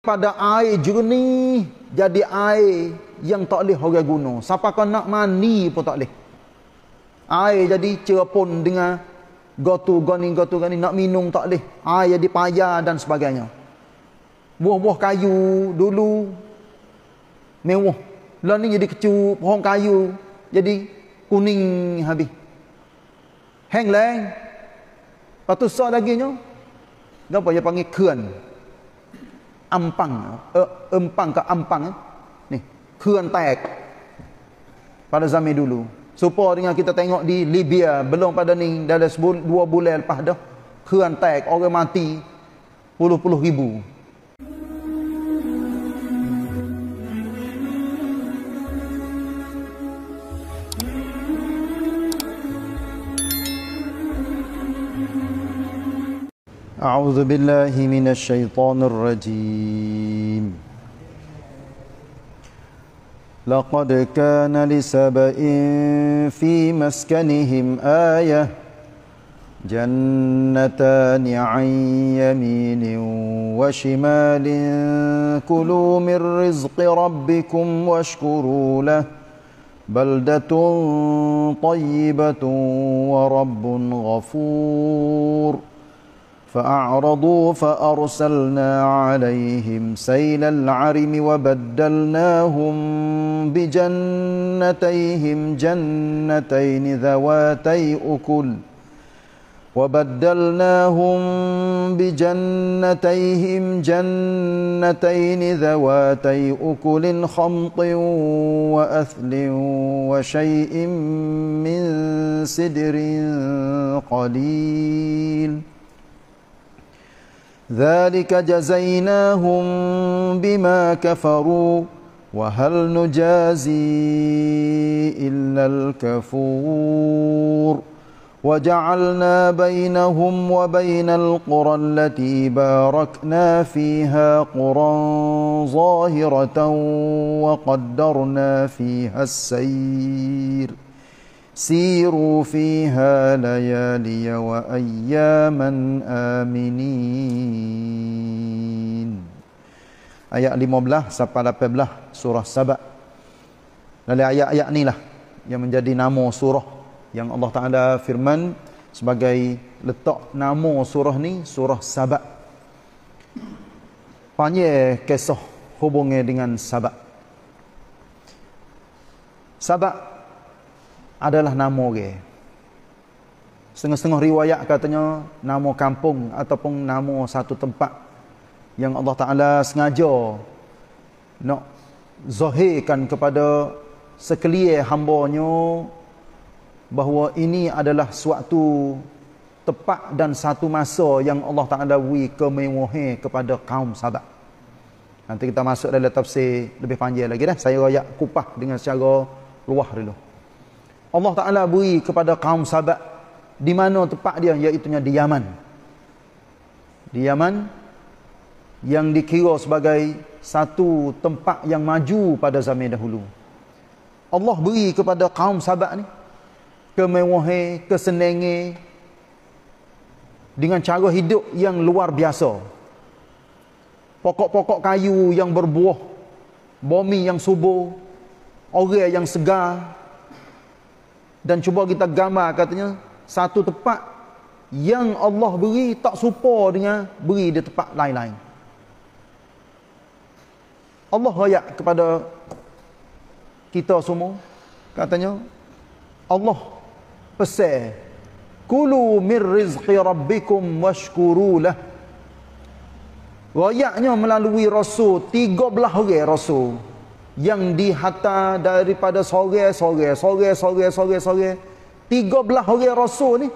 pada air jernih jadi air yang tak boleh orang guna. Siapa kau nak mandi pun tak boleh. Air jadi cerpon dengan gotu gani gotu gani nak minum tak boleh. Air jadi payah dan sebagainya. Buah-buah kayu dulu mewah. Lah ni jadi kecup pohon kayu jadi kuning habis. Hang leng. Patu sok lagi nyo. Gapo dia panggil keun. อัมปังเออเอัมปังกับอัมปังนี่เขื่อนแตก eh, eh? pada zaman dulu support dengan kita tengok di Libya belum pada ni dah ada dua bulan lepas dah เขื่อนแตกออกมาตีปุลุปุลุกิบู أعوذ بالله من الشيطان الرجيم لقد كان لسبأ في مسكنهم آية جنتان عن يمين وشمال كلوا من رزق ربكم واشكروا له بلدة طيبة ورب غفور فأعرضوا فأرسلنا عليهم سيل العرم وبدلناهم بجنتيهم جنتين ذواتي أكل وبدلناهم بجنتيهم جنتين ذواتي أكل خمط وأثل وشيء من سدر قليل ۖ ذلك جزيناهم بما كفروا وهل نجازي إلا الكفور وجعلنا بينهم وبين القرى التي باركنا فيها قرى ظاهرة وقدرنا فيها السير سيروا فيها ليالي وأياما آمنين ayat 15 sampai 18 surah Sabah. Dari ayat-ayat inilah yang menjadi nama surah yang Allah Ta'ala firman sebagai letak nama surah ni surah Sabah. Panjir kisah hubungnya dengan Sabah. Sabah adalah nama dia. Setengah-setengah riwayat katanya nama kampung ataupun nama satu tempat yang Allah Ta'ala sengaja nak zahirkan kepada sekelia hambanya bahawa ini adalah suatu tepat dan satu masa yang Allah Ta'ala wui kemewahi kepada kaum sahabat. Nanti kita masuk dalam tafsir lebih panjang lagi dah. Saya rakyat kupah dengan secara luah dulu. Allah Ta'ala beri kepada kaum sahabat di mana tempat dia iaitu di Yaman. Di Yaman yang dikira sebagai satu tempat yang maju pada zaman dahulu. Allah beri kepada kaum sahabat ni kemewahan, kesenangan dengan cara hidup yang luar biasa. Pokok-pokok kayu yang berbuah, bumi yang subur, orang yang segar. Dan cuba kita gambar katanya satu tempat yang Allah beri tak serupa dengan beri di tempat lain-lain. Allah royak kepada kita semua katanya Allah pesan kulu mir rizqi rabbikum washkuru lah royaknya melalui rasul tiga belah orang rasul yang dihata daripada sore sore sore sore sore sore belah orang rasul ni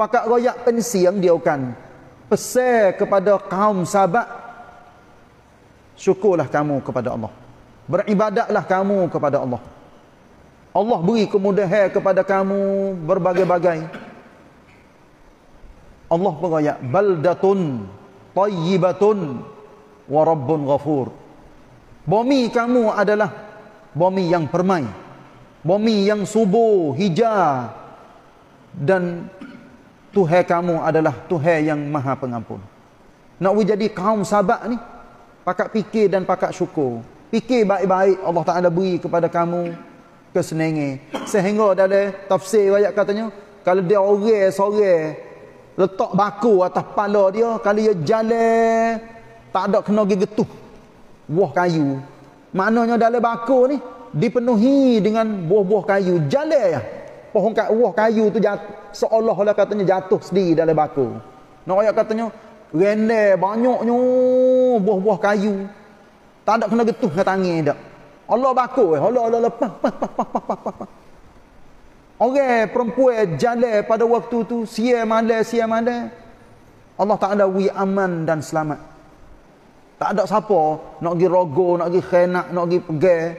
pakat royak pensiang yang dia pesan kepada kaum sahabat syukurlah kamu kepada Allah. Beribadatlah kamu kepada Allah. Allah beri kemudahan kepada kamu berbagai-bagai. Allah berkata, Baldatun tayyibatun wa rabbun ghafur. Bumi kamu adalah bumi yang permai. Bumi yang subuh, hijau dan Tuhai kamu adalah Tuhai yang maha pengampun. Nak jadi kaum sahabat ni, Pakat fikir dan pakat syukur. Fikir baik-baik Allah Ta'ala beri kepada kamu kesenengi. Sehingga dari tafsir ayat katanya, kalau dia sore-sore letak baku atas kepala dia, kalau dia jalan tak ada kena gigetuh. Buah kayu. Maknanya dalam baku ni, dipenuhi dengan buah-buah kayu. Jalan ya. Pohon kat buah kayu tu Seolah-olah katanya jatuh sendiri dalam baku. Nak no, ayat katanya, Rendah banyaknya buah-buah kayu. Tak ada kena getuh ke tangan dak. Allah bakul eh. Allah Allah lepas pas pas pas pas pas pas. Orang perempuan jalan pada waktu tu sia mana sia mana. Allah Taala wi aman dan selamat. Tak ada siapa nak pergi rogo, nak pergi khianat, nak pergi pegang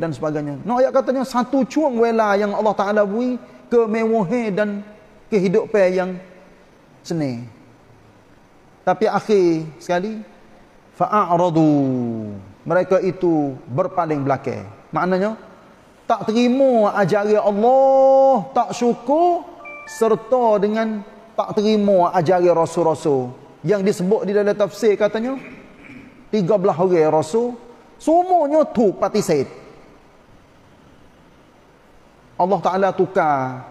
dan sebagainya. No ayat katanya satu cuang wela yang Allah Taala bui kemewahan dan kehidupan yang seni. Tapi akhir sekali fa'aradu. Mereka itu berpaling belakang. Maknanya tak terima ajaran Allah, tak syukur serta dengan tak terima ajaran rasul-rasul yang disebut di dalam tafsir katanya 13 orang rasul semuanya tu pati said. Allah Taala tukar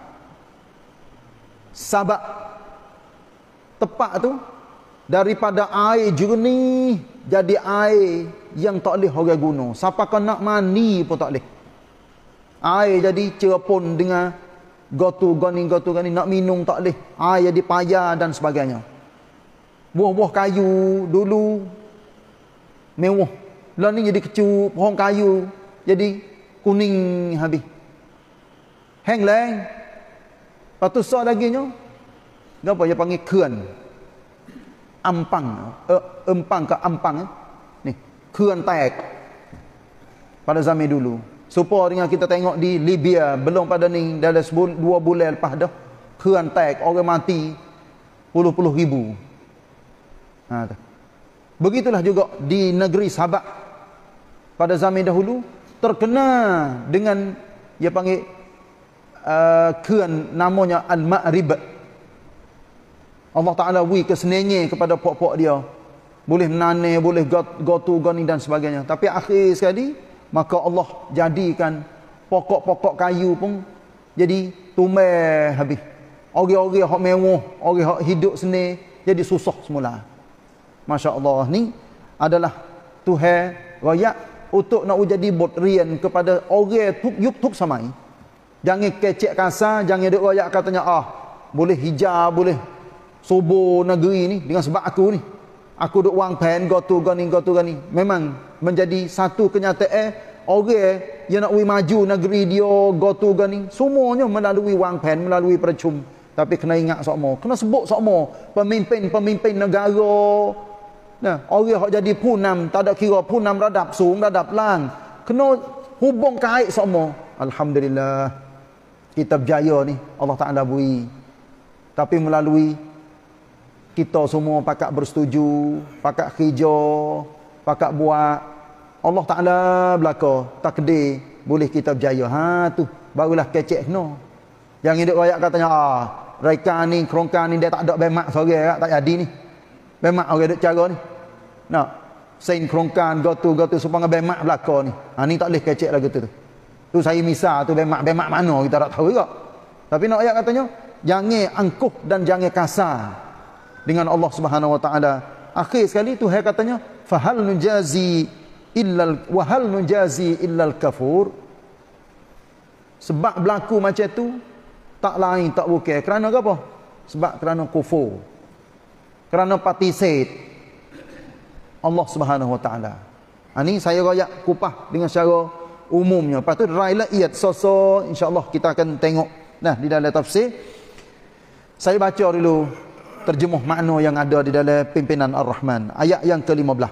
sebab tepat tu daripada air jernih jadi air yang tak boleh orang guna siapa kau nak mandi pun tak boleh air jadi cerpon dengan gotu goni gotu goni nak minum tak boleh air jadi payah dan sebagainya buah-buah kayu dulu mewah lalu jadi kecup pohon kayu jadi kuning habis hang leng patut sah lagi nya apa dia panggil keun อัมปังเออเอิมปังกับอัมปังนี่เขื่อนแตก eh, eh? pada zaman dulu supo dengan kita tengok di Libya belum pada ni dalam 2 bulan lepas dah เขื่อนแตกออกมาตีพุลุพุลุฮิบูนะ ha, begitulah juga di negeri Sabak pada zaman dahulu terkena dengan ia panggil เขื่อน eh, namanya al Allah Ta'ala wui kesenengi kepada pokok-pok dia. Boleh menane, boleh gotu, goni dan sebagainya. Tapi akhir sekali, maka Allah jadikan pokok-pokok kayu pun jadi tumbeh habis. Orang-orang yang mewah, orang yang hidup seni, jadi susah semula. Masya Allah ni adalah tuher rakyat untuk nak jadi botrian kepada orang tuk yuk tuk samai. Jangan kecek kasar, jangan duduk rakyat katanya, ah, boleh hijau, boleh subuh negeri ni dengan sebab aku ni aku duk wang pen go tu go ni go tu go ni memang menjadi satu kenyataan orang yang nak wi maju negeri dia go tu go ni semuanya melalui wang pen melalui percum tapi kena ingat sokmo kena sebut sokmo pemimpin-pemimpin negara nah orang hok jadi punam tak ada kira punam radap sung radap lang kena hubung kait sokmo alhamdulillah kita berjaya ni Allah Taala bui tapi melalui kita semua pakak bersetuju, pakak hijau, pakak buat. Allah Ta'ala berlaku, takdir, boleh kita berjaya. Ha tu, barulah kecek no. Yang hidup rakyat katanya, ah, reka ni, kerongka ni, dia tak ada bemak sore, ya, tak jadi ni. Bemak orang duduk cara ni. Nak, sen kerongka, gotu, gotu, supaya bemak berlaku ni. Ha ni tak boleh kecek lagi tu. Tu saya misal tu bemak, bemak mana kita tak tahu juga. Tapi nak rakyat katanya, jangan angkuh dan jangan kasar dengan Allah Subhanahu wa taala. Akhir sekali tu, Tuhan katanya, "Fahal nujazi illa wahal nujazi illal kafur Sebab berlaku macam tu, tak lain tak bukan. Kerana apa? Sebab kerana kufur. Kerana patisid Allah Subhanahu wa taala. Ani ha, saya royak kupah dengan secara umumnya. Lepas tu railah iat soso, so insya-Allah kita akan tengok nah di dalam tafsir. Saya baca dulu terjemuh makna yang ada di dalam pimpinan Ar-Rahman. Ayat yang ke-15.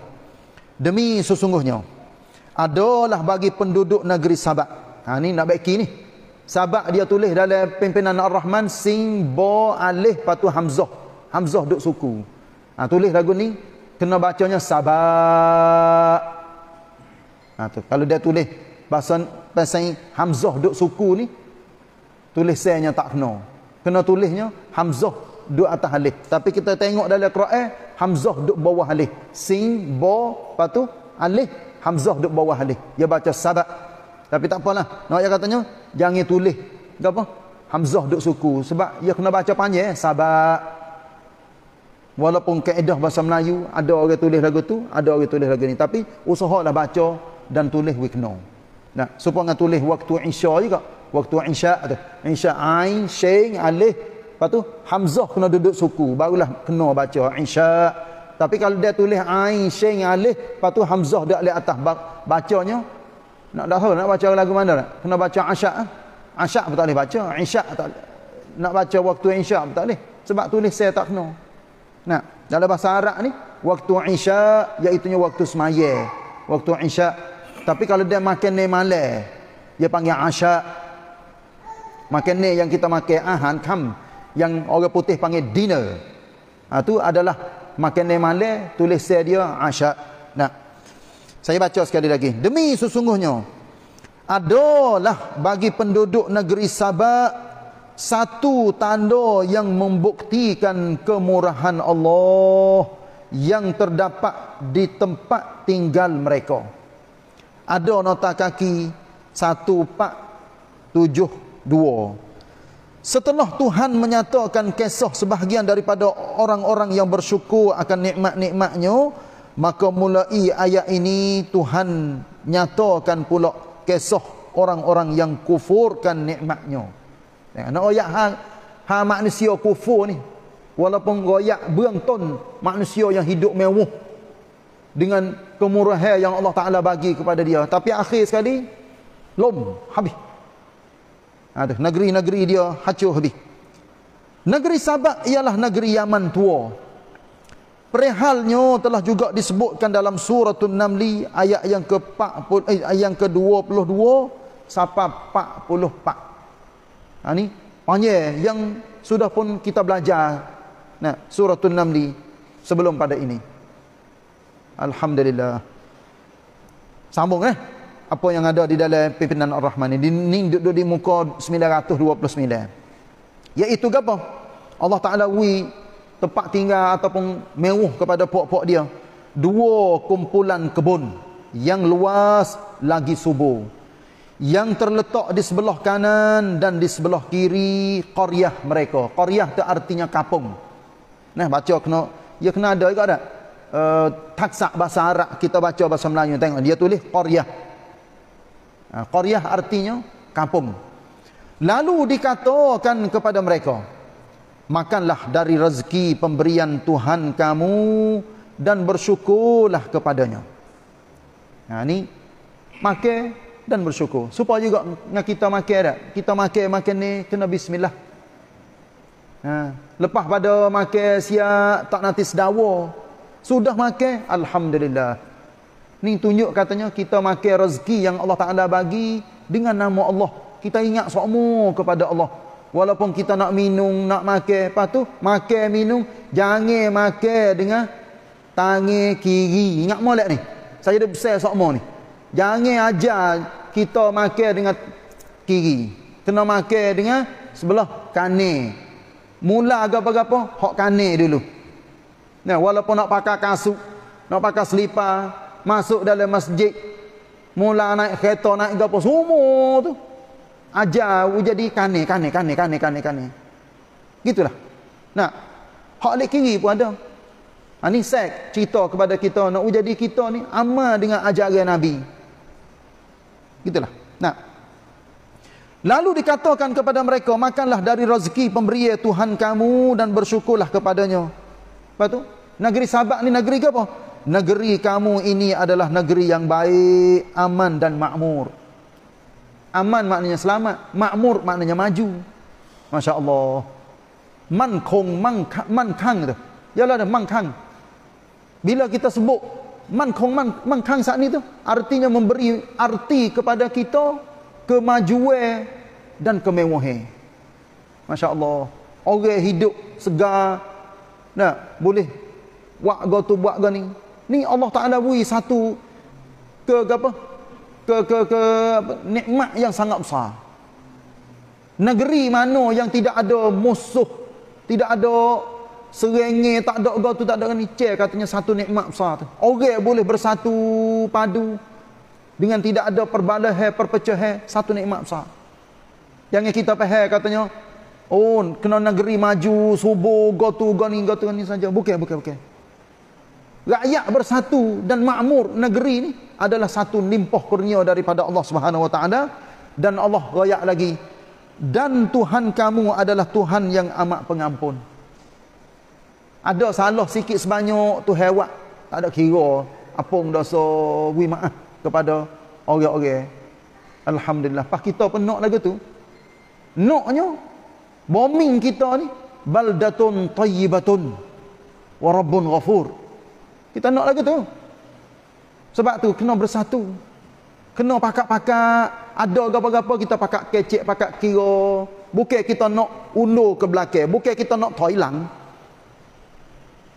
Demi sesungguhnya, adalah bagi penduduk negeri Sabak. Ha, ini nak baiki ni. Sabak dia tulis dalam pimpinan Ar-Rahman, Simbo Alih Patu Hamzah. Hamzah duk suku. Ha, tulis lagu ni, kena bacanya Sabak. Ha, tu. Kalau dia tulis pasal, pasal Hamzah duk suku ni, tulis saya yang tak kena. Kena tulisnya Hamzah duduk atas alif. Tapi kita tengok dalam Quran, Hamzah duduk bawah alif. sing bo, lepas tu alif. Hamzah duduk bawah alif. Dia baca sadak. Tapi tak apalah. Nak yang katanya, jangan tulis. Tak apa? Hamzah duduk suku. Sebab dia kena baca panjang. Eh? Sabak. Walaupun kaedah bahasa Melayu, ada orang tulis lagu tu, ada orang tulis lagu ni. Tapi usahalah baca dan tulis wikno. Nah, supaya tulis waktu insya juga. Waktu insya ada. Insya ain, syeng, alih, Lepas tu Hamzah kena duduk suku barulah kena baca Aisha. Tapi kalau dia tulis Aisyin alif, lepas tu Hamzah dia alih atas bacanya nak dah nak baca lagu mana nak? Kena baca Asya. Ah. Asya pun tak boleh baca, Aisha tak nak baca waktu Isya pun tak boleh sebab tulis saya tak kena. Nah, dalam bahasa Arab ni waktu Isya iaitu waktu semaya. Waktu Isya. Tapi kalau dia makan ni malam, dia panggil Asya. Makan ni yang kita makan ahan ah, kam yang orang putih panggil dinner. Ha, tu adalah makan ni malam tulis dia asyak. Nah. Saya baca sekali lagi. Demi sesungguhnya adalah bagi penduduk negeri Sabah satu tanda yang membuktikan kemurahan Allah yang terdapat di tempat tinggal mereka. Ada nota kaki 1 4 Setelah Tuhan menyatakan kisah sebahagian daripada orang-orang yang bersyukur akan nikmat-nikmatnya, maka mulai ayat ini Tuhan nyatakan pula kisah orang-orang yang kufurkan nikmatnya. Ya, nak ayat ha, ha manusia kufur ni, walaupun goyak ton manusia yang hidup mewah dengan kemurahan yang Allah Ta'ala bagi kepada dia. Tapi akhir sekali, lom, habis. Ada ha, negeri-negeri dia hancur habis. Negeri Sabak ialah negeri Yaman tua. Perihalnya telah juga disebutkan dalam surah An-Namli ayat yang ke-4 eh, yang ke-22 sampai 44. Ha ni panjang yang sudah pun kita belajar nah surah An-Namli sebelum pada ini. Alhamdulillah. Sambung eh apa yang ada di dalam pimpinan Ar-Rahman ini. Ini duduk di muka 929. Iaitu apa? Allah Ta'ala wui tempat tinggal ataupun mewah kepada puak-puak dia. Dua kumpulan kebun yang luas lagi subuh. Yang terletak di sebelah kanan dan di sebelah kiri koryah mereka. Koryah itu artinya kapung. Nah baca kena, ya kena ada juga tak? Uh, eh, taksa bahasa Arab kita baca bahasa Melayu. Tengok dia tulis koryah. Ah, qaryah artinya kampung. Lalu dikatakan kepada mereka, makanlah dari rezeki pemberian Tuhan kamu dan bersyukurlah kepadanya. Nah ni makan dan bersyukur. Supaya juga nak kita makan dak? Kita makan makan ni kena bismillah. Ha, lepas pada makan siap tak nanti sedawa. Sudah makan alhamdulillah. Ni tunjuk katanya kita makan rezeki yang Allah Taala bagi dengan nama Allah. Kita ingat semua kepada Allah. Walaupun kita nak minum, nak makan, apa tu? Makan minum, jangan makan dengan tangan kiri. Ingat molek ni. Saya dah besar semua ni. Jangan ajar kita makan dengan kiri. Kena makan dengan sebelah kanan. Mula agak-agak hok kanan dulu. Nah, walaupun nak pakai kasut, nak pakai selipar, masuk dalam masjid mula naik kereta naik gapo semua tu ajar jadi kane kane kane kane kane kane gitulah Nah, hak lek kiri pun ada ha ni sek cerita kepada kita nak jadi kita ni amal dengan ajaran nabi gitulah Nah, Lalu dikatakan kepada mereka, makanlah dari rezeki pemberi ya Tuhan kamu dan bersyukurlah kepadanya. Lepas tu, negeri Sabak ni negeri ke apa? negeri kamu ini adalah negeri yang baik, aman dan makmur. Aman maknanya selamat, makmur maknanya maju. Masya Allah. Man kong, man, man kang. Tu. Yalah ada man kang. Bila kita sebut man kong, man, man kang saat ini tu, artinya memberi arti kepada kita kemajuan dan kemewahan. Masya Allah. Orang hidup segar, Nah, boleh buat gotu buat gani Ni Allah Taala beri satu ke, ke apa? Ke ke ke nikmat yang sangat besar. Negeri mana yang tidak ada musuh, tidak ada serengge, tak ada apa tu tak ada ni cer katanya satu nikmat besar tu. Orang boleh bersatu padu dengan tidak ada perbalahan, perpecahan, satu nikmat besar. Yang kita faham katanya Oh, kena negeri maju, subuh, gotu, goni, gotu, gani saja. Bukan, bukan, bukan rakyat bersatu dan makmur negeri ini adalah satu limpah kurnia daripada Allah Subhanahu wa taala dan Allah rakyat lagi dan Tuhan kamu adalah Tuhan yang amat pengampun. Ada salah sikit sebanyak tu hewat tak ada kira apung dosa wi maaf kepada orang-orang. Alhamdulillah. Pas kita pun nak lagu tu. Naknya bombing kita ni baldatun tayyibatun wa rabbun ghafur. Kita nak lagi tu. Sebab tu kena bersatu. Kena pakak-pakak. Ada apa-apa kita pakak kecik, pakak kira. Bukan kita nak ulur ke belakang. Bukan kita nak toilang.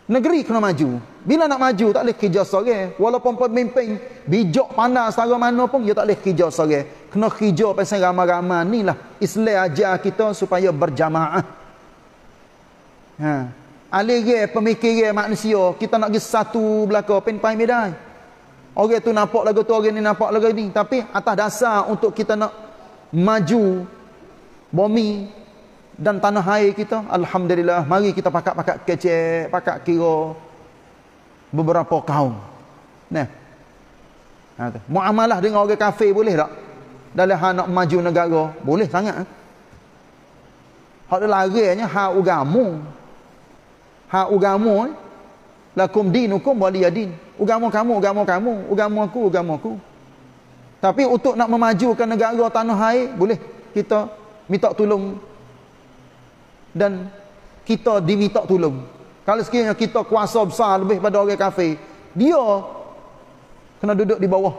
Negeri kena maju. Bila nak maju tak boleh kerja sore. Walaupun pemimpin bijak pandai secara mana pun dia tak boleh kerja sore. Kena kerja pasal ramai-ramai. Inilah Islam ajar kita supaya berjamaah. Ha aliran pemikiran manusia kita nak pergi satu belaka pinpai medan orang tu nampak lagu tu orang ni nampak lagu ni tapi atas dasar untuk kita nak maju bumi dan tanah air kita alhamdulillah mari kita pakak-pakak kecek pakak kira beberapa kaum nah ha muamalah dengan orang kafir boleh tak dalam hal nak maju negara boleh sangat eh. hak dia larinya hak ugamu Ha ugamu eh? lakum dinukum waliyadin. Ugamu kamu, ugamu kamu, ugamu aku, ugamu aku. Tapi untuk nak memajukan negara tanah air, boleh kita minta tolong dan kita diminta tolong. Kalau sekiranya kita kuasa besar lebih pada orang kafir, dia kena duduk di bawah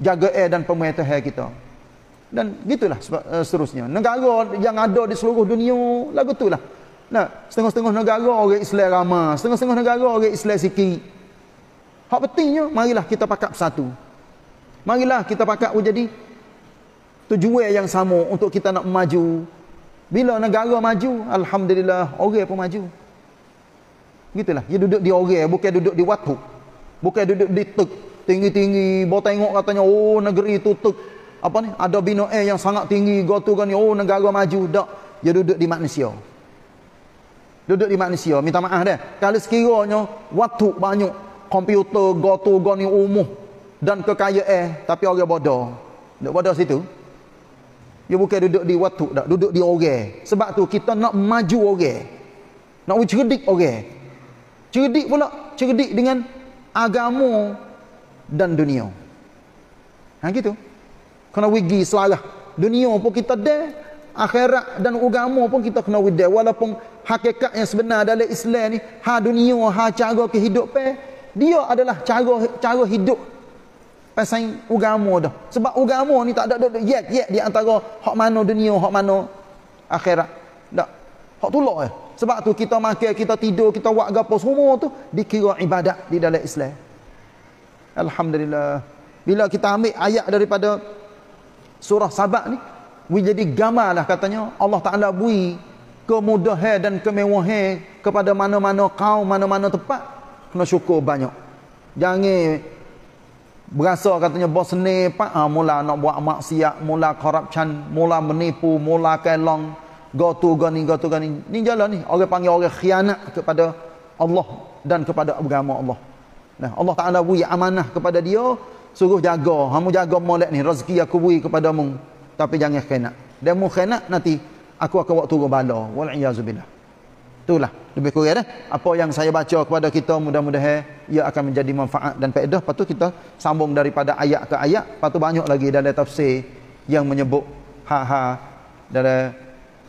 jaga air dan pemerintah air kita. Dan gitulah eh, seterusnya. Negara yang ada di seluruh dunia, lagu itulah. Nah, setengah-setengah negara orang Islam ramah, setengah-setengah negara orang Islam sikit. Hak pentingnya marilah kita pakat bersatu. Marilah kita pakat menjadi tujuan yang sama untuk kita nak maju. Bila negara maju, alhamdulillah orang pun maju. Gitulah, dia duduk di orang bukan duduk di Watu, Bukan duduk di Tuk tinggi-tinggi, bawa tengok katanya oh negeri itu tek apa ni? Ada bina yang sangat tinggi, gotu kan oh negara maju. dak. dia duduk di manusia duduk di manusia minta maaf dah kalau sekiranya waktu banyak komputer gotu goni umuh dan kekayaan eh, tapi orang bodoh duduk bodoh situ dia bukan duduk di waktu dah duduk di orang sebab tu kita nak maju orang nak cerdik orang cerdik pula cerdik dengan agama dan dunia ha gitu kena wigi selarah dunia pun kita dah akhirat dan agama pun kita kena wigi walaupun hakikat yang sebenar dalam Islam ni ha dunia ha cara kehidupan dia adalah cara cara hidup pasal agama dah sebab agama ni tak ada dak yak yak di antara hak mana dunia hak mana akhirat dak hak tulah eh. sebab tu kita makan kita tidur kita buat gapo semua tu dikira ibadat di dalam Islam alhamdulillah bila kita ambil ayat daripada surah sabak ni we jadi gamalah katanya Allah Taala buih kemudahan dan kemewahan kepada mana-mana kaum, mana-mana tempat, kena syukur banyak. Jangan berasa katanya bos ni pak ah, mula nak buat maksiat, mula corruption, mula menipu, mula kelong, gotu gani gotu gani. Ni jalan ni orang panggil orang khianat kepada Allah dan kepada agama Allah. Nah, Allah Taala bagi amanah kepada dia suruh jaga. Hamu jaga molek ni rezeki aku bagi kepada mu. Tapi jangan khianat. Dan mu khianat nanti aku akan buat turun bala wal iazubillah itulah lebih kurang dah eh? apa yang saya baca kepada kita mudah-mudahan ia akan menjadi manfaat dan faedah patu kita sambung daripada ayat ke ayat patu banyak lagi dalam tafsir yang menyebut ha ha dalam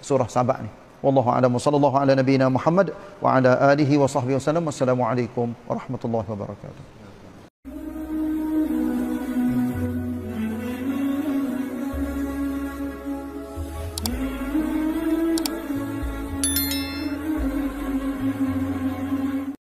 surah sabak ni wallahu a'lam sallallahu ala nabiyyina muhammad wa ala alihi wa sahbihi wasallam wassalamu alaikum warahmatullahi wabarakatuh